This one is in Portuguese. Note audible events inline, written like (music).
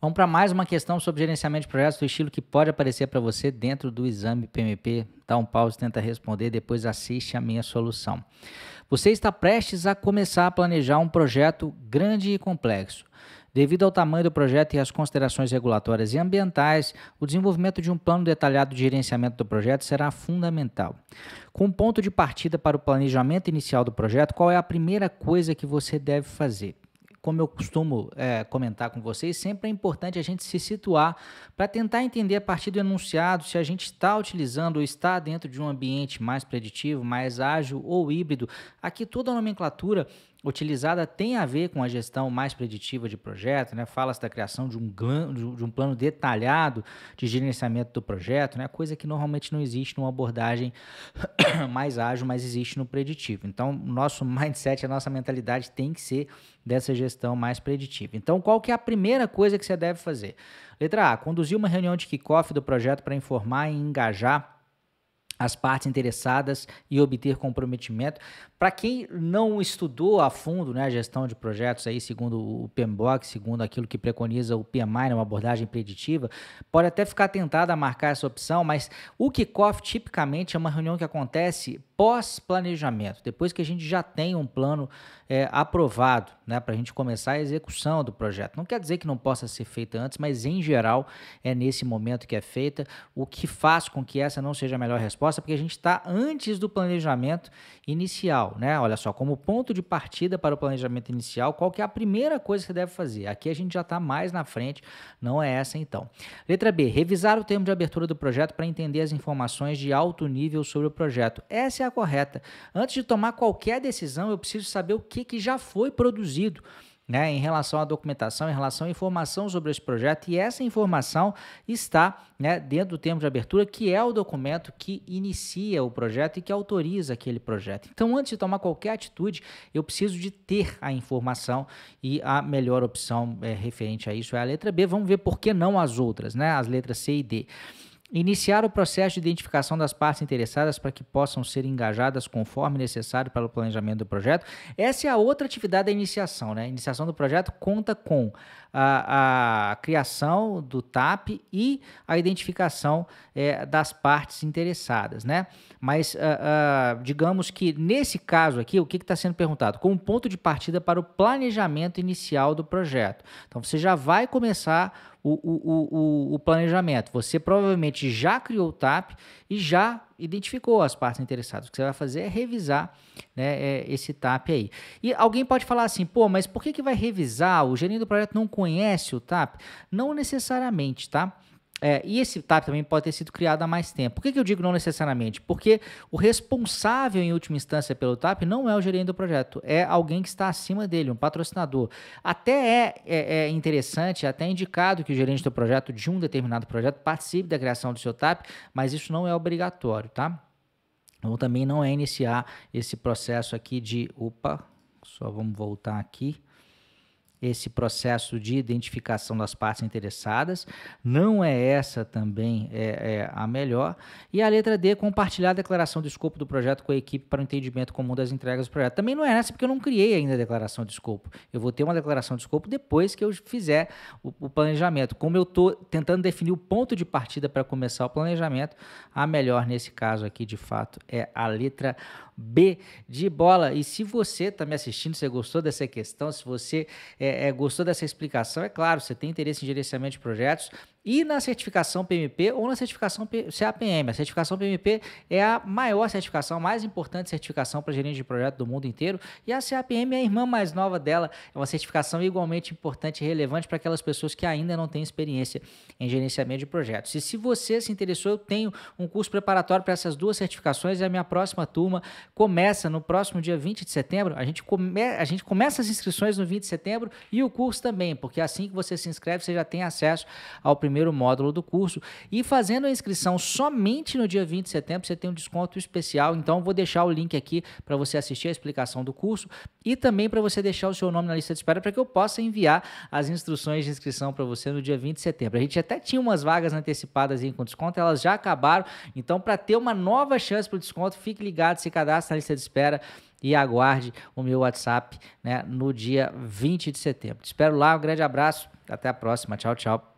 Vamos para mais uma questão sobre gerenciamento de projetos do estilo que pode aparecer para você dentro do exame PMP. Dá um pause, tenta responder, depois assiste a minha solução. Você está prestes a começar a planejar um projeto grande e complexo. Devido ao tamanho do projeto e às considerações regulatórias e ambientais, o desenvolvimento de um plano detalhado de gerenciamento do projeto será fundamental. Com ponto de partida para o planejamento inicial do projeto, qual é a primeira coisa que você deve fazer? como eu costumo é, comentar com vocês, sempre é importante a gente se situar para tentar entender a partir do enunciado se a gente está utilizando ou está dentro de um ambiente mais preditivo, mais ágil ou híbrido. Aqui toda a nomenclatura utilizada tem a ver com a gestão mais preditiva de projeto, né? Fala-se da criação de um, de um plano detalhado de gerenciamento do projeto, né? Coisa que normalmente não existe numa abordagem (coughs) mais ágil, mas existe no preditivo. Então, nosso (laughs) mindset, a nossa mentalidade tem que ser dessa gestão mais preditiva. Então, qual que é a primeira coisa que você deve fazer? Letra A, conduzir uma reunião de kickoff do projeto para informar e engajar as partes interessadas e obter comprometimento. Para quem não estudou a fundo né, a gestão de projetos, aí, segundo o PMBOK, segundo aquilo que preconiza o PMI, né, uma abordagem preditiva, pode até ficar tentado a marcar essa opção, mas o kickoff tipicamente é uma reunião que acontece pós-planejamento, depois que a gente já tem um plano é, aprovado né, para a gente começar a execução do projeto. Não quer dizer que não possa ser feita antes, mas em geral é nesse momento que é feita, o que faz com que essa não seja a melhor resposta resposta, porque a gente está antes do planejamento inicial, né? Olha só, como ponto de partida para o planejamento inicial, qual que é a primeira coisa que você deve fazer? Aqui a gente já está mais na frente, não é essa então. Letra B, revisar o termo de abertura do projeto para entender as informações de alto nível sobre o projeto. Essa é a correta. Antes de tomar qualquer decisão, eu preciso saber o que, que já foi produzido né, em relação à documentação, em relação à informação sobre esse projeto, e essa informação está né, dentro do termo de abertura, que é o documento que inicia o projeto e que autoriza aquele projeto. Então, antes de tomar qualquer atitude, eu preciso de ter a informação e a melhor opção é, referente a isso é a letra B. Vamos ver por que não as outras, né, as letras C e D. Iniciar o processo de identificação das partes interessadas para que possam ser engajadas conforme necessário para o planejamento do projeto. Essa é a outra atividade da iniciação, né? A iniciação do projeto conta com a, a criação do TAP e a identificação é, das partes interessadas, né? Mas, ah, ah, digamos que nesse caso aqui, o que está sendo perguntado? Como ponto de partida para o planejamento inicial do projeto. Então, você já vai começar o, o, o, o planejamento. Você provavelmente já criou o TAP e já identificou as partes interessadas. O que você vai fazer é revisar né, é, esse TAP aí. E alguém pode falar assim, pô, mas por que, que vai revisar? O gerente do projeto não conhece o TAP? Não necessariamente, tá? É, e esse TAP também pode ter sido criado há mais tempo. Por que, que eu digo não necessariamente? Porque o responsável, em última instância, pelo TAP não é o gerente do projeto, é alguém que está acima dele, um patrocinador. Até é, é, é interessante, até é indicado que o gerente do projeto, de um determinado projeto, participe da criação do seu TAP, mas isso não é obrigatório, tá? Ou também não é iniciar esse processo aqui de. Opa, só vamos voltar aqui esse processo de identificação das partes interessadas. Não é essa também é, é, a melhor. E a letra D, compartilhar a declaração de escopo do projeto com a equipe para o entendimento comum das entregas do projeto. Também não é essa, porque eu não criei ainda a declaração de escopo. Eu vou ter uma declaração de escopo depois que eu fizer o, o planejamento. Como eu estou tentando definir o ponto de partida para começar o planejamento, a melhor nesse caso aqui, de fato, é a letra D B de bola. E se você está me assistindo, se gostou dessa questão, se você é, é, gostou dessa explicação, é claro, você tem interesse em gerenciamento de projetos, e na certificação PMP ou na certificação CAPM. A certificação PMP é a maior certificação, a mais importante certificação para gerente de projeto do mundo inteiro, e a CAPM é a irmã mais nova dela, é uma certificação igualmente importante e relevante para aquelas pessoas que ainda não têm experiência em gerenciamento de projetos. E se você se interessou, eu tenho um curso preparatório para essas duas certificações e a minha próxima turma começa no próximo dia 20 de setembro. A gente, come... a gente começa as inscrições no 20 de setembro e o curso também, porque assim que você se inscreve, você já tem acesso ao primeiro primeiro módulo do curso. E fazendo a inscrição somente no dia 20 de setembro, você tem um desconto especial. Então, vou deixar o link aqui para você assistir a explicação do curso e também para você deixar o seu nome na lista de espera para que eu possa enviar as instruções de inscrição para você no dia 20 de setembro. A gente até tinha umas vagas antecipadas aí com desconto, elas já acabaram. Então, para ter uma nova chance para o desconto, fique ligado, se cadastre na lista de espera e aguarde o meu WhatsApp né, no dia 20 de setembro. Te espero lá, um grande abraço, até a próxima. Tchau, tchau.